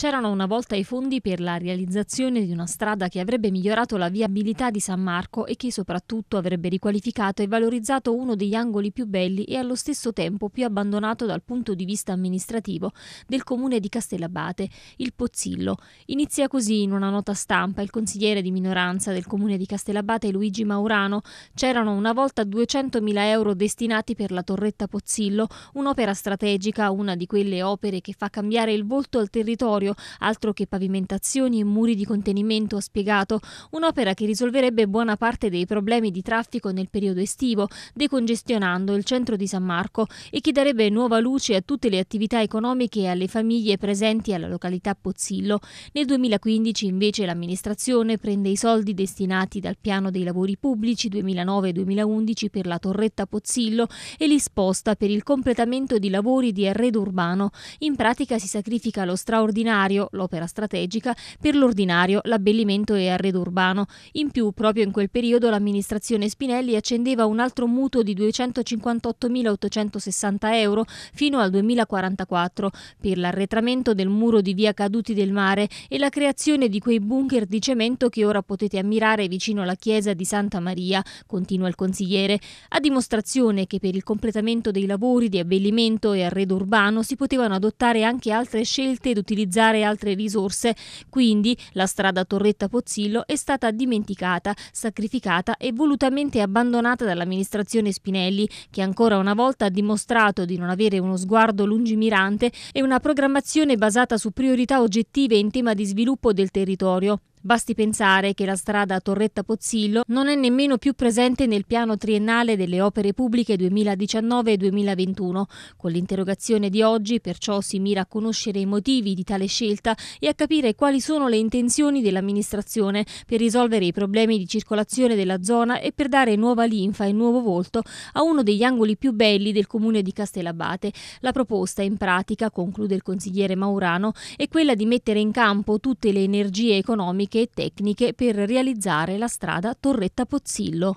C'erano una volta i fondi per la realizzazione di una strada che avrebbe migliorato la viabilità di San Marco e che soprattutto avrebbe riqualificato e valorizzato uno degli angoli più belli e allo stesso tempo più abbandonato dal punto di vista amministrativo del comune di Castellabate, il Pozzillo. Inizia così in una nota stampa il consigliere di minoranza del comune di Castellabate Luigi Maurano. C'erano una volta 200.000 euro destinati per la torretta Pozzillo, un'opera strategica, una di quelle opere che fa cambiare il volto al territorio corridoio, altro che pavimentazioni e muri di contenimento, ha spiegato, un'opera che risolverebbe buona parte dei problemi di traffico nel periodo estivo, decongestionando il centro di San Marco e che darebbe nuova luce a tutte le attività economiche e alle famiglie presenti alla località Pozzillo. Nel 2015 invece l'amministrazione prende i soldi destinati dal piano dei lavori pubblici 2009-2011 per la torretta Pozzillo e li sposta per il completamento di lavori di arredo urbano. In pratica si sacrifica lo straordinario ordinario l'opera strategica, per l'ordinario l'abbellimento e arredo urbano. In più, proprio in quel periodo, l'amministrazione Spinelli accendeva un altro mutuo di 258.860 euro fino al 2044 per l'arretramento del muro di via Caduti del Mare e la creazione di quei bunker di cemento che ora potete ammirare vicino alla chiesa di Santa Maria, continua il consigliere, a dimostrazione che per il completamento dei lavori di abbellimento e arredo urbano si potevano adottare anche altre scelte ed utilizzare trovare altre risorse, quindi la strada Torretta Pozzillo è stata dimenticata, sacrificata e volutamente abbandonata dall'amministrazione Spinelli, che ancora una volta ha dimostrato di non avere uno sguardo lungimirante e una programmazione basata su priorità oggettive in tema di sviluppo del territorio, Basti pensare che la strada Torretta Pozzillo non è nemmeno più presente nel piano triennale delle opere pubbliche 2019-2021. Con l'interrogazione di oggi perciò si mira a conoscere i motivi di tale scelta e a capire quali sono le intenzioni dell'amministrazione per risolvere i problemi di circolazione della zona e per dare nuova linfa e nuovo volto a uno degli angoli più belli del comune di Castellabate. La proposta in pratica, conclude il consigliere Maurano, è quella di mettere in campo tutte le energie economiche storiche e tecniche per realizzare la strada Torretta Pozzillo.